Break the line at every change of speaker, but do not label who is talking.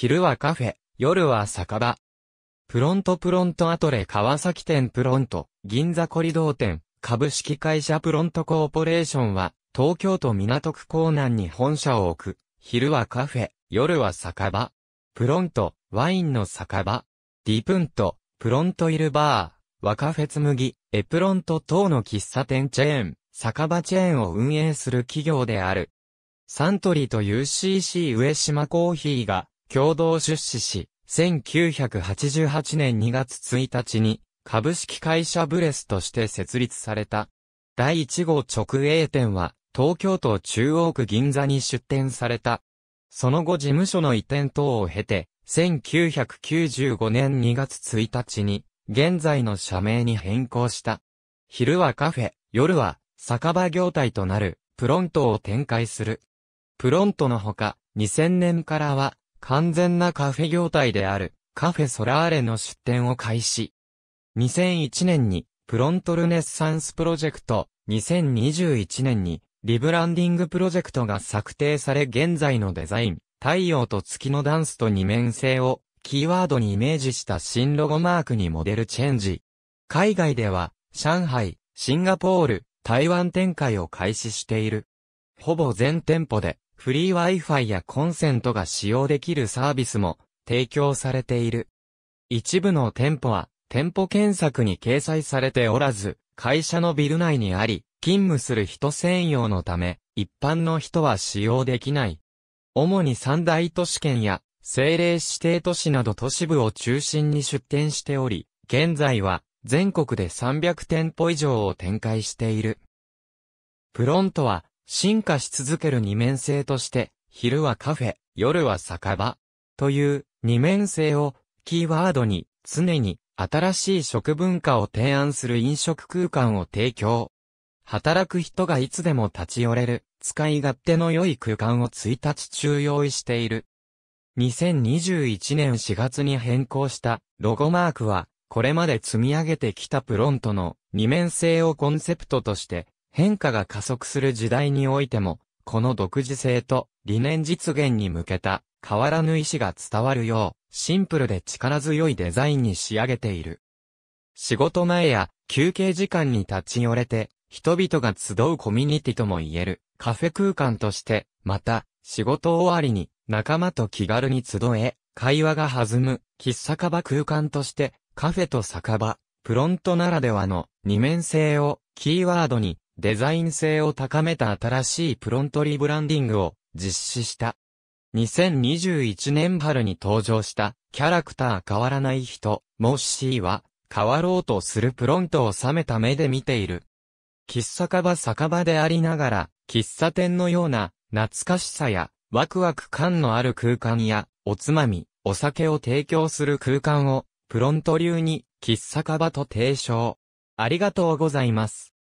昼はカフェ、夜は酒場。プロントプロントアトレ川崎店プロント、銀座コリドー店、株式会社プロントコーポレーションは、東京都港区港南に本社を置く、昼はカフェ、夜は酒場。プロント、ワインの酒場。ディプント、プロントイルバー、若フェツ麦、エプロント等の喫茶店チェーン、酒場チェーンを運営する企業である。サントリーと UCC 上島コーヒーが共同出資し、1988年2月1日に、株式会社ブレスとして設立された。第1号直営店は、東京都中央区銀座に出店された。その後事務所の移転等を経て、1995年2月1日に、現在の社名に変更した。昼はカフェ、夜は酒場業態となるプロントを展開する。プロントのほか、2000年からは完全なカフェ業態であるカフェソラーレの出店を開始。2001年にプロントルネッサンスプロジェクト、2021年にリブランディングプロジェクトが策定され現在のデザイン、太陽と月のダンスと二面性をキーワードにイメージした新ロゴマークにモデルチェンジ。海外では、上海、シンガポール、台湾展開を開始している。ほぼ全店舗で、フリー Wi-Fi やコンセントが使用できるサービスも提供されている。一部の店舗は店舗検索に掲載されておらず、会社のビル内にあり、勤務する人専用のため、一般の人は使用できない。主に三大都市圏や政令指定都市など都市部を中心に出店しており、現在は全国で300店舗以上を展開している。プロントは進化し続ける二面性として、昼はカフェ、夜は酒場、という二面性をキーワードに常に新しい食文化を提案する飲食空間を提供。働く人がいつでも立ち寄れる、使い勝手の良い空間を1日中用意している。2021年4月に変更したロゴマークは、これまで積み上げてきたプロントの二面性をコンセプトとして変化が加速する時代においても、この独自性と理念実現に向けた変わらぬ意志が伝わるよう、シンプルで力強いデザインに仕上げている。仕事前や休憩時間に立ち寄れて、人々が集うコミュニティとも言えるカフェ空間として、また、仕事終わりに仲間と気軽に集え、会話が弾む喫茶カバ空間として、カフェと酒場、プロントならではの二面性をキーワードにデザイン性を高めた新しいプロントリブランディングを実施した。2021年春に登場したキャラクター変わらない人、モッシーは変わろうとするプロントを冷めた目で見ている。喫茶カバ酒場でありながら、喫茶店のような懐かしさやワクワク感のある空間や、おつまみ、お酒を提供する空間を、プロント流に、喫茶かばと提唱。ありがとうございます。